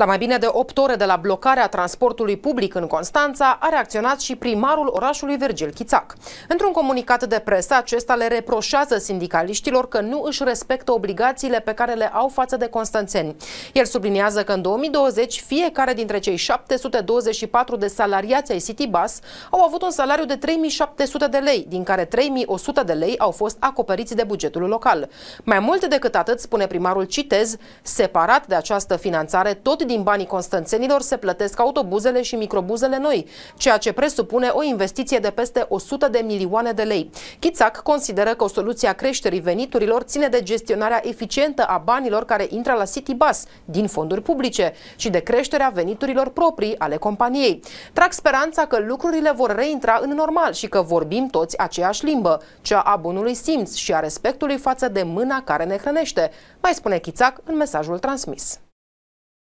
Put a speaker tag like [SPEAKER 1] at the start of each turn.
[SPEAKER 1] La mai bine de 8 ore de la blocarea transportului public în Constanța, a reacționat și primarul orașului Virgil Chițac. Într-un comunicat de presă, acesta le reproșează sindicaliștilor că nu își respectă obligațiile pe care le au față de constanțeni. El subliniază că în 2020 fiecare dintre cei 724 de salariați ai Citybus au avut un salariu de 3700 de lei, din care 3100 de lei au fost acoperiți de bugetul local. Mai mult decât atât, spune primarul Citez, separat de această finanțare, tot din banii constanțenilor se plătesc autobuzele și microbuzele noi, ceea ce presupune o investiție de peste 100 de milioane de lei. Chițac consideră că o soluție a creșterii veniturilor ține de gestionarea eficientă a banilor care intră la Bus din fonduri publice și de creșterea veniturilor proprii ale companiei. Trag speranța că lucrurile vor reintra în normal și că vorbim toți aceeași limbă, cea a bunului simț și a respectului față de mâna care ne hrănește, mai spune Chițac în mesajul transmis.